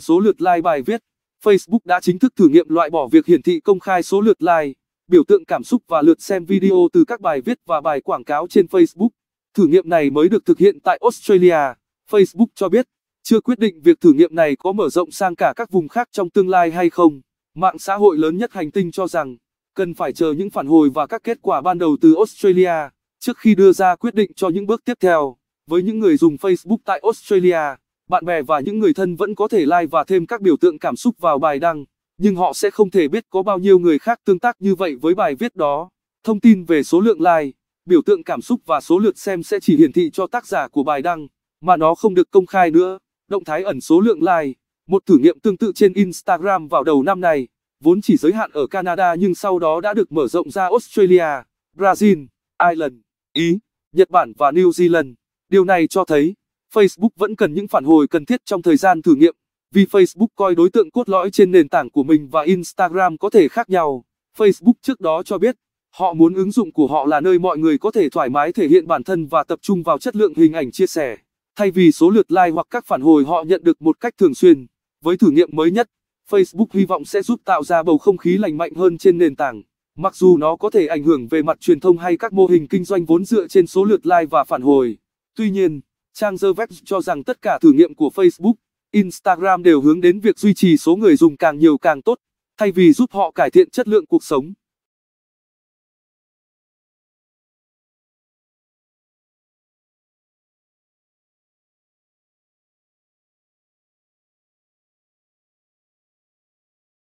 Số lượt like bài viết Facebook đã chính thức thử nghiệm loại bỏ việc hiển thị công khai số lượt like, biểu tượng cảm xúc và lượt xem video từ các bài viết và bài quảng cáo trên Facebook. Thử nghiệm này mới được thực hiện tại Australia. Facebook cho biết, chưa quyết định việc thử nghiệm này có mở rộng sang cả các vùng khác trong tương lai hay không. Mạng xã hội lớn nhất hành tinh cho rằng, cần phải chờ những phản hồi và các kết quả ban đầu từ Australia trước khi đưa ra quyết định cho những bước tiếp theo với những người dùng Facebook tại Australia bạn bè và những người thân vẫn có thể like và thêm các biểu tượng cảm xúc vào bài đăng, nhưng họ sẽ không thể biết có bao nhiêu người khác tương tác như vậy với bài viết đó. Thông tin về số lượng like, biểu tượng cảm xúc và số lượt xem sẽ chỉ hiển thị cho tác giả của bài đăng, mà nó không được công khai nữa. Động thái ẩn số lượng like, một thử nghiệm tương tự trên Instagram vào đầu năm này, vốn chỉ giới hạn ở Canada nhưng sau đó đã được mở rộng ra Australia, Brazil, Ireland, Ý, Nhật Bản và New Zealand. Điều này cho thấy Facebook vẫn cần những phản hồi cần thiết trong thời gian thử nghiệm, vì Facebook coi đối tượng cốt lõi trên nền tảng của mình và Instagram có thể khác nhau. Facebook trước đó cho biết, họ muốn ứng dụng của họ là nơi mọi người có thể thoải mái thể hiện bản thân và tập trung vào chất lượng hình ảnh chia sẻ, thay vì số lượt like hoặc các phản hồi họ nhận được một cách thường xuyên. Với thử nghiệm mới nhất, Facebook hy vọng sẽ giúp tạo ra bầu không khí lành mạnh hơn trên nền tảng. Mặc dù nó có thể ảnh hưởng về mặt truyền thông hay các mô hình kinh doanh vốn dựa trên số lượt like và phản hồi. Tuy nhiên, Trang Zuckerberg cho rằng tất cả thử nghiệm của Facebook, Instagram đều hướng đến việc duy trì số người dùng càng nhiều càng tốt, thay vì giúp họ cải thiện chất lượng cuộc sống.